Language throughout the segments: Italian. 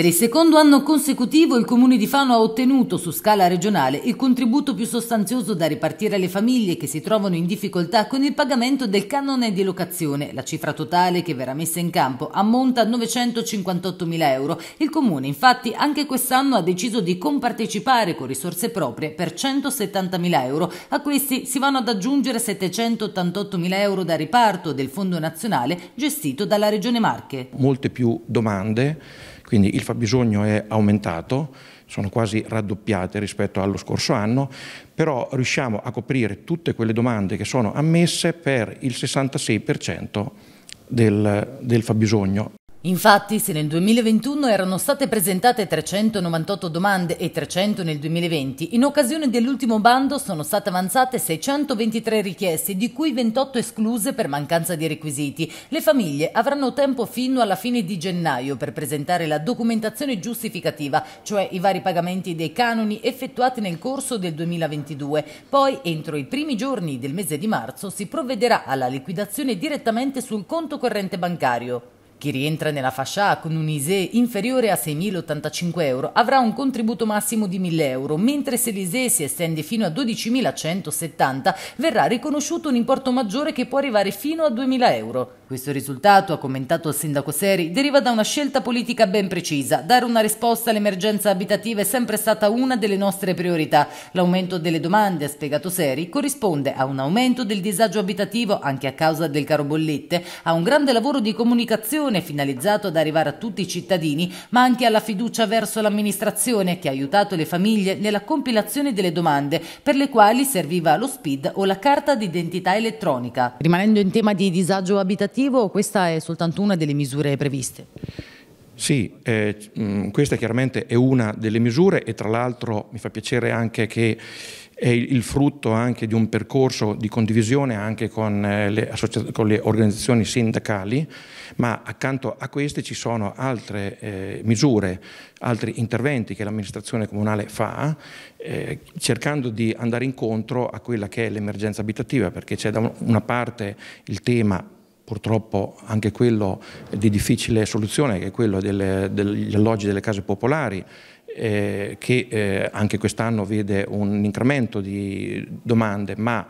Per il secondo anno consecutivo il Comune di Fano ha ottenuto su scala regionale il contributo più sostanzioso da ripartire alle famiglie che si trovano in difficoltà con il pagamento del canone di locazione. La cifra totale che verrà messa in campo ammonta a 958.000 euro. Il Comune infatti anche quest'anno ha deciso di compartecipare con risorse proprie per 170.000 euro. A questi si vanno ad aggiungere 788.000 euro da riparto del Fondo Nazionale gestito dalla Regione Marche. Molte più domande quindi il fabbisogno è aumentato, sono quasi raddoppiate rispetto allo scorso anno, però riusciamo a coprire tutte quelle domande che sono ammesse per il 66% del, del fabbisogno. Infatti, se nel 2021 erano state presentate 398 domande e 300 nel 2020, in occasione dell'ultimo bando sono state avanzate 623 richieste, di cui 28 escluse per mancanza di requisiti. Le famiglie avranno tempo fino alla fine di gennaio per presentare la documentazione giustificativa, cioè i vari pagamenti dei canoni effettuati nel corso del 2022. Poi, entro i primi giorni del mese di marzo, si provvederà alla liquidazione direttamente sul conto corrente bancario. Chi rientra nella fascia A con un ISE inferiore a 6.085 euro avrà un contributo massimo di 1.000 euro, mentre se l'ISE si estende fino a 12.170 verrà riconosciuto un importo maggiore che può arrivare fino a 2.000 euro. Questo risultato, ha commentato il sindaco Seri, deriva da una scelta politica ben precisa. Dare una risposta all'emergenza abitativa è sempre stata una delle nostre priorità. L'aumento delle domande, ha spiegato Seri, corrisponde a un aumento del disagio abitativo anche a causa del caro bollette, a un grande lavoro di comunicazione finalizzato ad arrivare a tutti i cittadini, ma anche alla fiducia verso l'amministrazione che ha aiutato le famiglie nella compilazione delle domande per le quali serviva lo SPID o la carta d'identità elettronica. Rimanendo in tema di disagio abitativo, significativo o questa è soltanto una delle misure previste? Sì, eh, mh, mm, questa chiaramente è una delle misure e tra l'altro mi fa piacere anche che è il frutto anche di un percorso di condivisione anche con eh, le, con le organizzazioni sindacali, ma accanto a queste ci sono altre eh, misure, altri interventi che l'amministrazione comunale fa, eh, cercando di andare incontro a quella che è l'emergenza abitativa, perché c'è da una parte il tema purtroppo anche quello di difficile soluzione, che è quello delle, degli alloggi delle case popolari, eh, che eh, anche quest'anno vede un incremento di domande, ma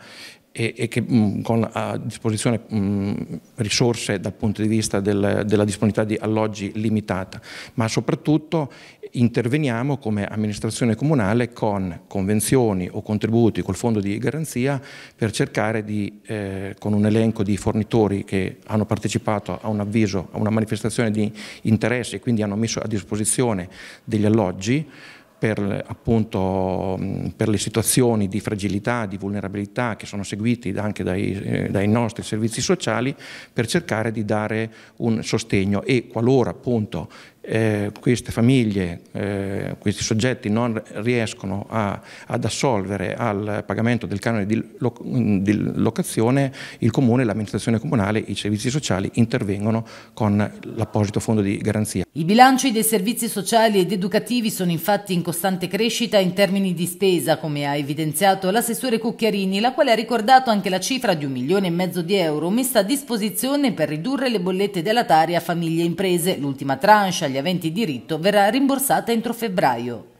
e, e che mh, mm, con a disposizione mh, mm, risorse dal punto di vista del, della disponibilità di alloggi limitata, ma soprattutto interveniamo come amministrazione comunale con convenzioni o contributi col fondo di garanzia per cercare di, eh, con un elenco di fornitori che hanno partecipato a un avviso, a una manifestazione di interesse e quindi hanno messo a disposizione degli alloggi, per, appunto, per le situazioni di fragilità, di vulnerabilità che sono seguiti anche dai, eh, dai nostri servizi sociali per cercare di dare un sostegno e qualora appunto eh, queste famiglie, eh, questi soggetti non riescono a, ad assolvere al pagamento del canone di, lo, di locazione, il comune, l'amministrazione comunale, i servizi sociali intervengono con l'apposito fondo di garanzia. I bilanci dei servizi sociali ed educativi sono infatti in costante crescita in termini di spesa, come ha evidenziato l'assessore Cucchiarini, la quale ha ricordato anche la cifra di un milione e mezzo di euro messa a disposizione per ridurre le bollette della Tari a famiglie e imprese, l'ultima tranche agli aventi diritto verrà rimborsata entro febbraio.